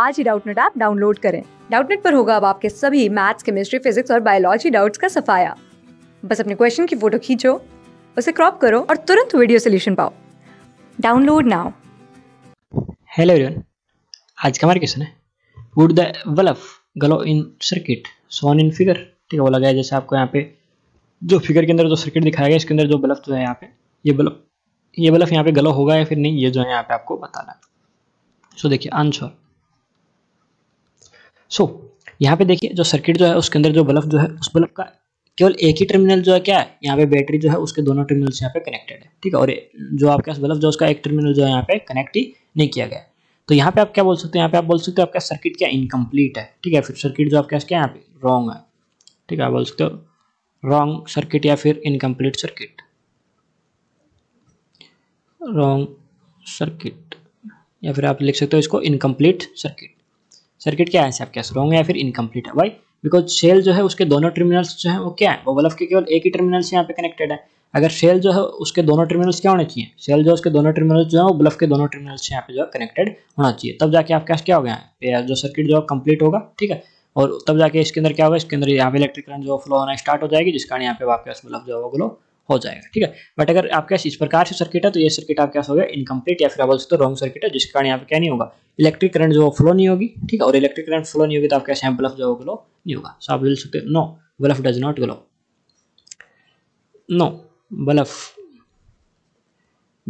आज ही Doubtnut app download करें डाउटनेट पर होगा अब आपके सभी मैथ्स केमिस्ट्री फिजिक्स और बायोलॉजी डाउट्स का सफाया बस अपने क्वेश्चन की फोटो खींचो उसे क्रॉप करो और तुरंत वीडियो सोल्यूशन पाओ डाउनलोड नाउ हेलो एवरीवन आज का हमारा क्वेश्चन है would the bulb glow in circuit shown in figure ठीक है बोला गया जैसे आपको यहाँ पे जो फिगर के अंदर जो सर्किट दिखाया गया इसके अंदर जो बल्ब जो है यहाँ पे ये बल्ब ये बल्ब यहाँ पे ग्लो होगा या फिर नहीं ये जो है यहाँ पे आपको बताना है सो देखिए आंसर सो so, यहाँ पे देखिए जो सर्किट जो है उसके अंदर जो बल्ब जो है उस बल्ब का केवल एक ही टर्मिनल जो है क्या है यहाँ पे बैटरी जो है उसके दोनों टर्मिनल यहाँ पे कनेक्टेड है ठीक है और जो आपके पास बल्ब जो उसका एक टर्मिनल जो है यहाँ पे कनेक्ट ही नहीं किया गया तो यहाँ पे आप क्या बोल सकते हैं यहाँ पे आप बोल सकते हो आपका सर्किट क्या इनकम्प्लीट है ठीक है फिर सर्किट जो आपके पास क्या यहाँ पे रॉन्ग है ठीक है आप बोल सकते हो रॉन्ग सर्किट या फिर इनकम्प्लीट सर्किट रॉन्ग सर्किट या फिर आप लिख सकते हो इसको इनकम्प्लीट सर्किट सर्किट क्या है से आपके स्ट्रॉन्ग है या फिर इनकम्प्लीट है वाई बिकॉज सेल जो है उसके दोनों टर्मिनल्स जो है वो क्या है वो बल्ब के केवल एक ही टर्मिनल से यहाँ पे कनेक्टेड है अगर सेल जो है उसके दोनों टर्मिनल्स क्या होने चाहिए सेल जो उसके दोनों टर्मिनल्स जो है वो बल्ब के दोनों टर्मिनल्स से यहाँ पे जो है कनेक्टेड होना चाहिए तब जाके आपके पास क्या हो गया है जो सर्किट जो कंप्लीट होगा ठीक है और तब जाके इसके अंदर क्या होगा इसके अंदर यहाँ पे इलेक्ट्रिक करंट जो फ्लो होना स्टार्ट हो जाएगी जिस कारण यहाँ पे आपके पास बल्ब जो है वो ग्लो हो जाएगा ठीक है बट अगर आपके पास इस प्रकार से सर्किट है तो ये सर्किट आपके पास हो गया इनकम्प्लीट या फिर आप बोल सकते हो रॉन्ग सर्किट है जिसके कारण यहाँ पे क्या नहीं होगा इलेक्ट्रिक करंट जो फ्लो नहीं होगी ठीक है और इलेक्ट्रिक करंट फ्लो नहीं होगी तो आपके यहाँ बल्फ जो ग्लो नहीं होगा सो आप बोल सकते no bulb does not glow no bulb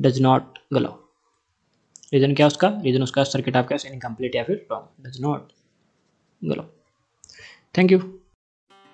does not glow reason क्या उसका रीजन उसका सर्किट आपके पास इनकम्प्लीट या फिर wrong does not glow thank you